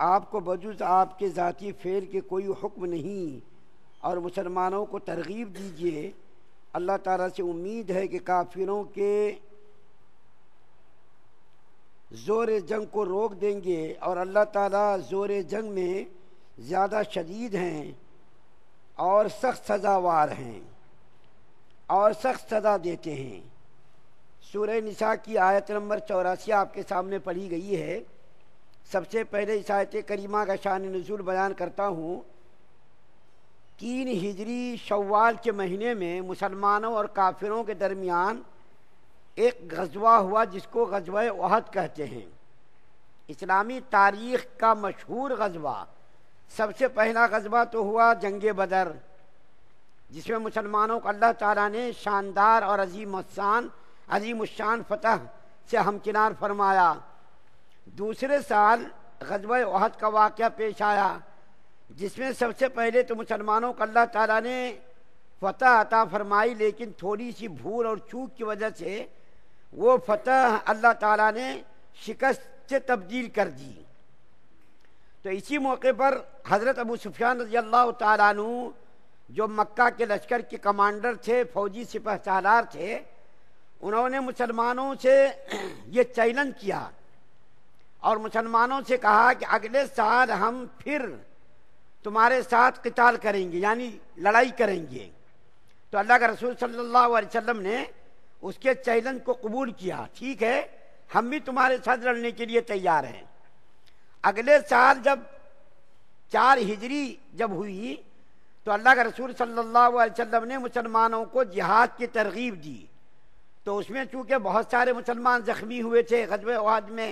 आपको बजुज आपके ज़ाती फ़ेल के कोई हुक्म नहीं और मुसलमानों को तरगीब दीजिए अल्लाह ताला से उम्मीद है कि काफिरों के ज़ोर जंग को रोक देंगे और अल्लाह ताला ज़ोर जंग में ज़्यादा शदीद हैं और सख्त सजावार हैं और सख्त सजा देते हैं सूर्य निशा की आयत नंबर चौरासी आपके सामने पढ़ी गई है सबसे पहले इस आयत करीमा का शान नजूल बयान करता हूँ तीन हिजरी शवाल के महीने में मुसलमानों और काफिरों के दरमियान एक गजवा हुआ जिसको गजवा वहद कहते हैं इस्लामी तारीख का मशहूर गजवा सबसे पहला गजवा तो हुआ जंग बदर जिसमें मुसलमानों को अल्लाह ताला ने शानदार और अजीम अजीम शान फतह से हमकिनार फरमाया दूसरे साल गजब अहद का वाक़ पेश आया जिसमें सबसे पहले तो मुसलमानों को अल्लाह ताला ने फतह अता फरमाई लेकिन थोड़ी सी भूल और चूक की वजह से वो फतह अल्लाह ताला ने शिकस्त से तब्दील कर दी तो इसी मौके पर हज़रत अबू सुफियान रजी अल्लाह तु जो मक्का के लश्कर के कमांडर थे फौजी सिपहसालार थे उन्होंने मुसलमानों से ये चैलेंज किया और मुसलमानों से कहा कि अगले साल हम फिर तुम्हारे साथ किताल करेंगे यानी लड़ाई करेंगे तो अल्लाह के रसूल सल्लल्लाहु अलैहि वसल्लम ने उसके चैलेंज को कबूल किया ठीक है हम भी तुम्हारे साथ लड़ने के लिए तैयार हैं अगले साल जब चार हिजरी जब हुई तो अल्लाह के रसूल सल्लल्लाहु अलैहि वसल्लम ने मुसलमानों को जिहाद की तरगीब दी तो उसमें चूँकि बहुत सारे मुसलमान ज़ख्मी हुए थे गजब वाद में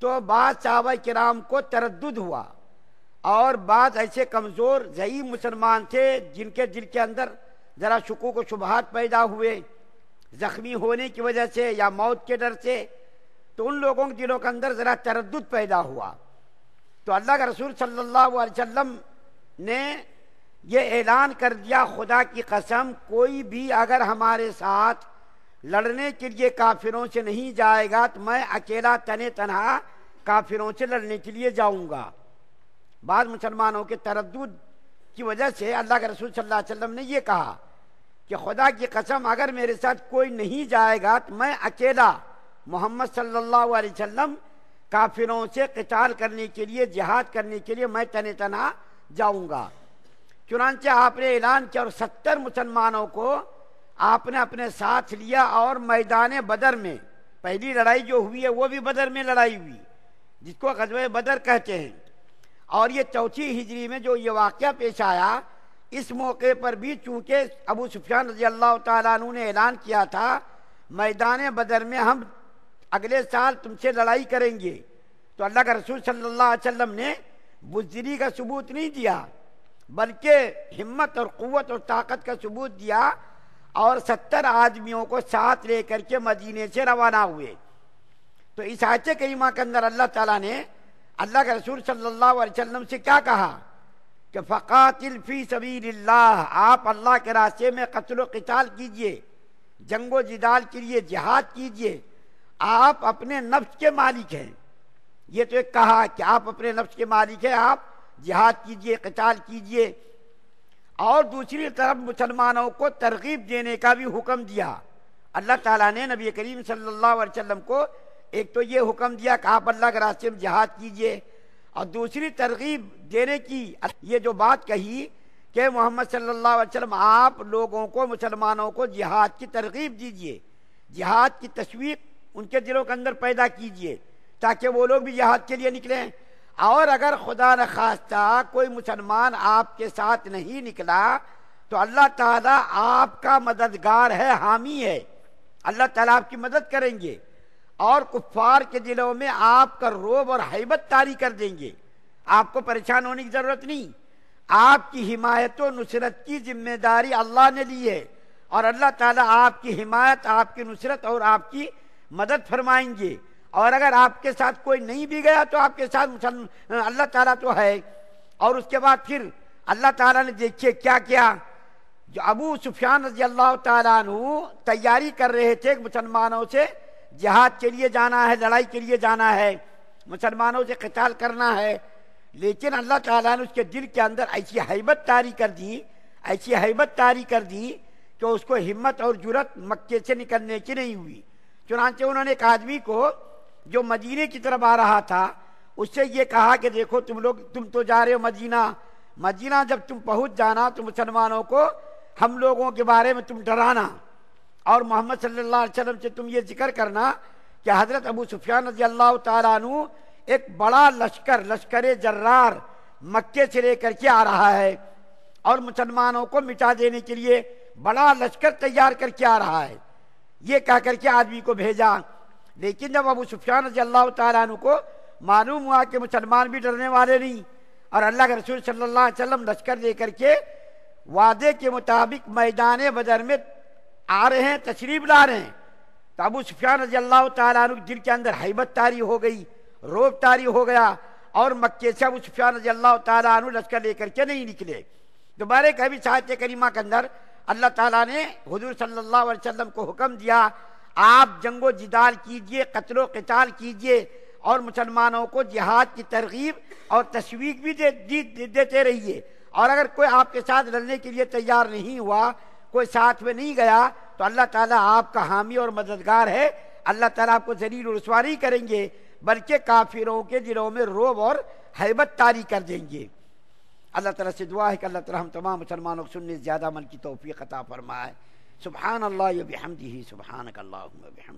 तो बाद साहब कराम को तरद हुआ और बाद ऐसे कमज़ोर जई मुसलमान थे जिनके दिल के अंदर ज़रा शकू को शुबहत पैदा हुए ज़ख्मी होने की वजह से या मौत के डर से तो उन लोगों के दिलों के अंदर ज़रा तरद पैदा हुआ तो अल्लाह के रसूल सल्ला वम ने यह ऐलान कर दिया खुदा की कसम कोई भी अगर हमारे साथ लड़ने के लिए काफिरों से नहीं जाएगा तो मैं अकेला तने तनहा काफिरों से लड़ने के लिए जाऊंगा बाद मुसलमानों के तरद की वजह से अल्लाह के रसूल सल्लल्लाहु अलैहि वसल्लम ने यह कहा कि खुदा की कसम अगर मेरे साथ कोई नहीं जाएगा तो मैं अकेला मोहम्मद सल्लल्लाहु अलैहि वसल्लम काफिरों से कचाल करने के लिए जिहाद करने के लिए मैं तने तना जाऊंगा चुनाचे आपने ऐलान किया और सत्तर मुसलमानों को आपने अपने साथ लिया और मैदान बदर में पहली लड़ाई जो हुई है वो भी बदर में लड़ाई हुई जिसको गजब बदर कहते हैं और ये चौथी हिजरी में जो ये वाक़ पेश आया इस मौके पर भी चूंकि अबू सुफियान रजी अल्लाह तु ने ऐलान किया था मैदान बदर में हम अगले साल तुमसे लड़ाई करेंगे तो अल्लाह के रसूल सल्ला अलैहि ने बुजरी का सबूत नहीं दिया बल्कि हिम्मत और क़वत और ताकत का सबूत दिया और सत्तर आदमियों को साथ लेकर के मदीने से रवाना हुए तो इस आयत करीमा के अंदर अल्लाह ताला ने अल्लाह के रसूल सल्लल्लाहु अलैहि वसल्लम से क्या कहा कि फ़कातिल फ़ी सबील्लाह आप अल्लाह के रास्ते में कत्ल कताल कीजिए जंगो जिदाल के लिए जिहाद कीजिए आप अपने नफ्स के मालिक हैं ये तो एक कहा कि आप अपने नफ्स के मालिक हैं आप जिहाद कीजिए कताल कीजिए और दूसरी तरफ मुसलमानों को तरगीब देने का भी हुक्म दिया अल्लाह ताला ने नबी करीम सल्लल्लाहु अलैहि वसल्लम को एक तो ये हुक्म दिया कि आप अल्लाह के रास्ते में जहाद कीजिए और दूसरी तरगीब देने की ये जो बात कही कि मोहम्मद सल्लल्लाहु अलैहि वसल्लम आप लोगों को मुसलमानों को जिहाद की तरगीब दीजिए जिहाद की तस्वीर उनके दिलों के अंदर पैदा कीजिए ताकि वो लोग भी जिहाद के लिए निकलें और अगर खुदा न खास्ता कोई मुसलमान आपके साथ नहीं निकला तो अल्लाह ताला आपका मददगार है हामी है अल्लाह ताला आपकी मदद करेंगे और कुफार के दिलों में आपका रोब और हैबत तारी कर देंगे आपको परेशान होने की ज़रूरत नहीं आपकी हिमायत और नुसरत की जिम्मेदारी अल्लाह ने ली है और अल्लाह ताला आपकी हिमायत आपकी नुसरत और आपकी मदद फरमाएंगे और अगर आपके साथ कोई नहीं भी गया तो आपके साथ मुसलमान अल्लाह ताला तो है और उसके बाद फिर अल्लाह ताला ने देखिए क्या किया जो अबू सुफियान रजी अल्लाह तु तैयारी कर रहे थे मुसलमानों से जहाद के लिए जाना है लड़ाई के लिए जाना है मुसलमानों से कताल करना है लेकिन अल्लाह ताला ने उसके दिल के अंदर ऐसी हैबत तारी कर दी ऐसी हैबत तारी कर दी कि उसको हिम्मत और जुरत मक्के से निकलने की नहीं हुई चुनाचे उन्होंने एक आदमी को जो मदीने की तरफ आ रहा था उससे ये कहा कि देखो तुम लोग तुम तो जा रहे हो मदीना मदीना जब तुम पहुंच जाना तो मुसलमानों को हम लोगों के बारे में तुम डराना और मोहम्मद सल्लल्लाहु अलैहि वसल्लम से तुम ये जिक्र करना कि हज़रत अबू सुफियान रजी अल्लाह तु एक बड़ा लश्कर लश्कर जर्रार मक्के से लेकर के आ रहा है और मुसलमानों को मिटा देने के लिए बड़ा लश्कर तैयार करके आ रहा है ये कह करके आदमी को भेजा लेकिन जब अबू सुफियान रजी अल्लाह तन को मालूम हुआ कि मुसलमान भी डरने वाले नहीं और अल्लाह के रसूल सल्लल्लाहु अलैहि वसल्लम लश्कर लेकर के वादे के मुताबिक मैदान बदर में आ रहे हैं तशरीफ ला रहे हैं तो अबू सुफियान रजी अल्लाह तु दिल के अंदर हैबत तारी हो गई रोब तारी हो गया और मक्के से अबू सुफियान रजी अल्लाह तु लश्कर लेकर के नहीं निकले दोबारा कभी साहित्य करीमा के अंदर अल्लाह ताला ने हुजूर सल्लल्लाहु अलैहि वसल्लम को हुक्म दिया आप जंगो जिदाल कीजिए कतलो कताल कीजिए और मुसलमानों को जिहाद की तरगीब और तशवीक भी दे, दे, दे, देते रहिए और अगर कोई आपके साथ लड़ने के लिए तैयार नहीं हुआ कोई साथ में नहीं गया तो अल्लाह ताला आपका हामी और मददगार है अल्लाह ताला आपको जरीर रसवा करेंगे बल्कि काफिरों के दिलों में रोब और हैबत तारी कर देंगे अल्लाह ताला से दुआ है कि अल्लाह ताला हम तमाम मुसलमानों को सुनने ज़्यादा मन की तोफ़ी कता फरमाए سبحان الله وبحمده سبحانك اللهم وبحمدك